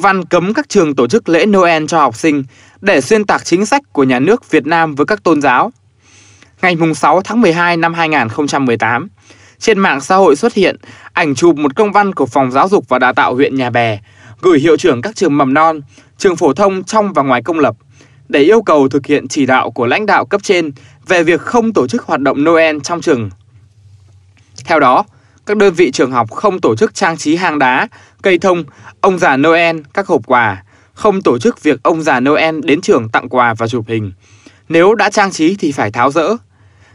Văn cấm các trường tổ chức lễ Noel cho học sinh để xuyên tạc chính sách của nhà nước Việt Nam với các tôn giáo. Ngày 6 tháng 12 năm 2018, trên mạng xã hội xuất hiện ảnh chụp một công văn của Phòng Giáo dục và Đào tạo huyện Nhà Bè gửi hiệu trưởng các trường mầm non, trường phổ thông trong và ngoài công lập để yêu cầu thực hiện chỉ đạo của lãnh đạo cấp trên về việc không tổ chức hoạt động Noel trong trường. Theo đó, các đơn vị trường học không tổ chức trang trí hang đá cây thông, ông già Noel, các hộp quà, không tổ chức việc ông già Noel đến trường tặng quà và chụp hình. Nếu đã trang trí thì phải tháo rỡ.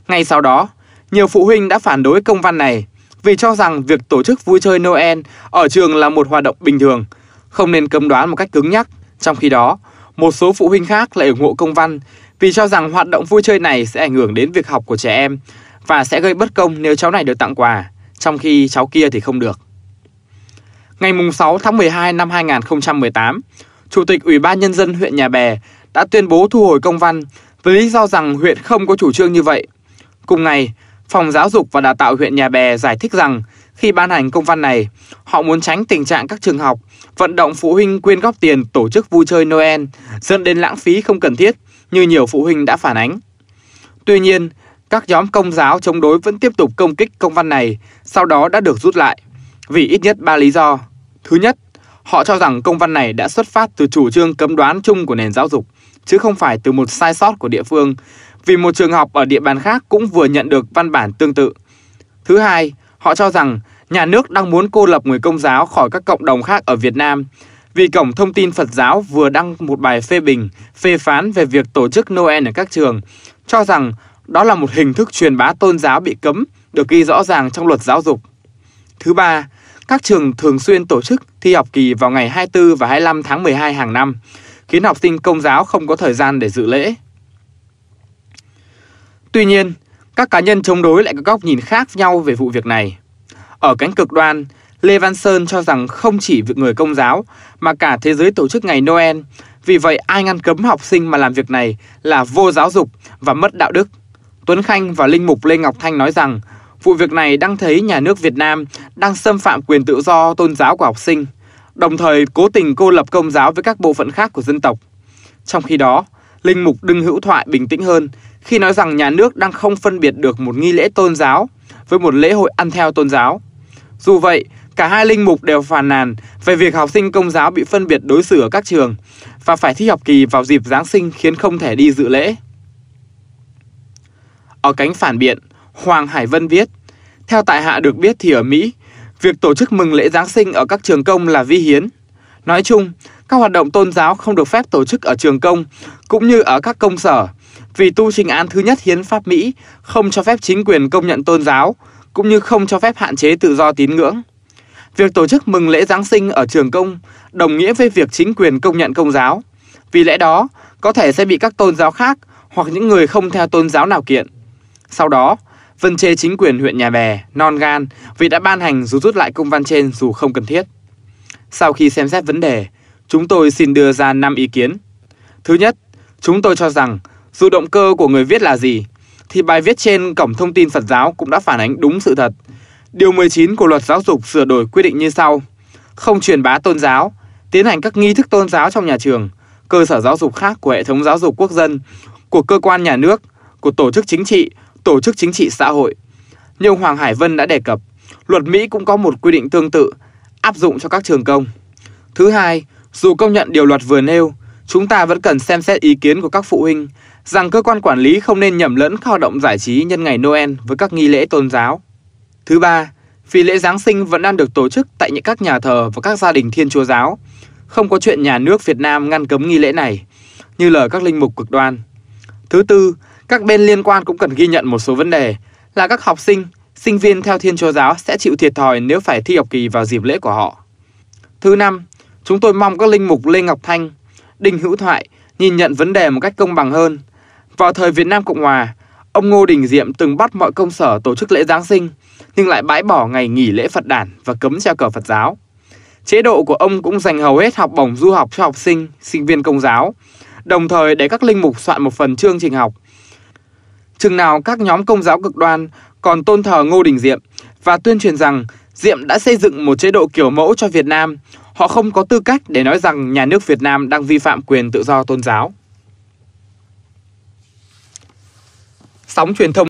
Ngay sau đó, nhiều phụ huynh đã phản đối công văn này vì cho rằng việc tổ chức vui chơi Noel ở trường là một hoạt động bình thường, không nên cấm đoán một cách cứng nhắc. Trong khi đó, một số phụ huynh khác lại ủng hộ công văn vì cho rằng hoạt động vui chơi này sẽ ảnh hưởng đến việc học của trẻ em và sẽ gây bất công nếu cháu này được tặng quà, trong khi cháu kia thì không được. Ngày 6 tháng 12 năm 2018, Chủ tịch Ủy ban Nhân dân huyện Nhà Bè đã tuyên bố thu hồi công văn với lý do rằng huyện không có chủ trương như vậy. Cùng ngày, Phòng Giáo dục và Đào tạo huyện Nhà Bè giải thích rằng khi ban hành công văn này, họ muốn tránh tình trạng các trường học vận động phụ huynh quyên góp tiền tổ chức vui chơi Noel dẫn đến lãng phí không cần thiết như nhiều phụ huynh đã phản ánh. Tuy nhiên, các nhóm công giáo chống đối vẫn tiếp tục công kích công văn này, sau đó đã được rút lại vì ít nhất 3 lý do. Thứ nhất, họ cho rằng công văn này đã xuất phát từ chủ trương cấm đoán chung của nền giáo dục, chứ không phải từ một sai sót của địa phương, vì một trường học ở địa bàn khác cũng vừa nhận được văn bản tương tự. Thứ hai, họ cho rằng nhà nước đang muốn cô lập người công giáo khỏi các cộng đồng khác ở Việt Nam, vì Cổng Thông tin Phật giáo vừa đăng một bài phê bình, phê phán về việc tổ chức Noel ở các trường, cho rằng đó là một hình thức truyền bá tôn giáo bị cấm, được ghi rõ ràng trong luật giáo dục. Thứ ba, các trường thường xuyên tổ chức thi học kỳ vào ngày 24 và 25 tháng 12 hàng năm, khiến học sinh công giáo không có thời gian để dự lễ. Tuy nhiên, các cá nhân chống đối lại có góc nhìn khác nhau về vụ việc này. Ở cánh cực đoan, Lê Văn Sơn cho rằng không chỉ việc người công giáo mà cả thế giới tổ chức ngày Noel, vì vậy ai ngăn cấm học sinh mà làm việc này là vô giáo dục và mất đạo đức. Tuấn Khanh và Linh Mục Lê Ngọc Thanh nói rằng Vụ việc này đang thấy nhà nước Việt Nam đang xâm phạm quyền tự do tôn giáo của học sinh, đồng thời cố tình cô lập công giáo với các bộ phận khác của dân tộc. Trong khi đó, Linh Mục Đinh Hữu Thoại bình tĩnh hơn khi nói rằng nhà nước đang không phân biệt được một nghi lễ tôn giáo với một lễ hội ăn theo tôn giáo. Dù vậy, cả hai linh mục đều phàn nàn về việc học sinh công giáo bị phân biệt đối xử ở các trường và phải thi học kỳ vào dịp Giáng sinh khiến không thể đi dự lễ. Ở cánh phản biện, Hoàng Hải Vân viết, theo tại hạ được biết thì ở Mỹ, việc tổ chức mừng lễ Giáng sinh ở các trường công là vi hiến. Nói chung, các hoạt động tôn giáo không được phép tổ chức ở trường công, cũng như ở các công sở, vì tu trình án thứ nhất hiến pháp Mỹ không cho phép chính quyền công nhận tôn giáo, cũng như không cho phép hạn chế tự do tín ngưỡng. Việc tổ chức mừng lễ Giáng sinh ở trường công đồng nghĩa với việc chính quyền công nhận công giáo. Vì lẽ đó, có thể sẽ bị các tôn giáo khác hoặc những người không theo tôn giáo nào kiện. Sau đó, Phân chê chính quyền huyện Nhà Bè, Non Gan vì đã ban hành rút rút lại công văn trên dù không cần thiết. Sau khi xem xét vấn đề, chúng tôi xin đưa ra 5 ý kiến. Thứ nhất, chúng tôi cho rằng dù động cơ của người viết là gì, thì bài viết trên cổng thông tin Phật giáo cũng đã phản ánh đúng sự thật. Điều 19 của luật giáo dục sửa đổi quy định như sau. Không truyền bá tôn giáo, tiến hành các nghi thức tôn giáo trong nhà trường, cơ sở giáo dục khác của hệ thống giáo dục quốc dân, của cơ quan nhà nước, của tổ chức chính trị, tổ chức chính trị xã hội. Như Hoàng Hải Vân đã đề cập, luật Mỹ cũng có một quy định tương tự áp dụng cho các trường công. Thứ hai, dù công nhận điều luật vừa nêu, chúng ta vẫn cần xem xét ý kiến của các phụ huynh rằng cơ quan quản lý không nên nhầm lẫn các hoạt động giải trí nhân ngày Noel với các nghi lễ tôn giáo. Thứ ba, vì lễ Giáng sinh vẫn đang được tổ chức tại những các nhà thờ và các gia đình thiên chúa giáo, không có chuyện nhà nước Việt Nam ngăn cấm nghi lễ này, như lời các linh mục cực đoan. Thứ tư, các bên liên quan cũng cần ghi nhận một số vấn đề là các học sinh, sinh viên theo Thiên Chúa giáo sẽ chịu thiệt thòi nếu phải thi học kỳ vào dịp lễ của họ. Thứ năm, chúng tôi mong các linh mục Lê Ngọc Thanh, Đinh Hữu Thoại nhìn nhận vấn đề một cách công bằng hơn. Vào thời Việt Nam Cộng Hòa, ông Ngô Đình Diệm từng bắt mọi công sở tổ chức lễ Giáng sinh, nhưng lại bãi bỏ ngày nghỉ lễ Phật đản và cấm treo cờ Phật giáo. Chế độ của ông cũng dành hầu hết học bổng du học cho học sinh, sinh viên công giáo, đồng thời để các linh mục soạn một phần chương trình học, chừng nào các nhóm công giáo cực đoan còn tôn thờ Ngô Đình Diệm và tuyên truyền rằng Diệm đã xây dựng một chế độ kiểu mẫu cho Việt Nam, họ không có tư cách để nói rằng nhà nước Việt Nam đang vi phạm quyền tự do tôn giáo. Sóng truyền thông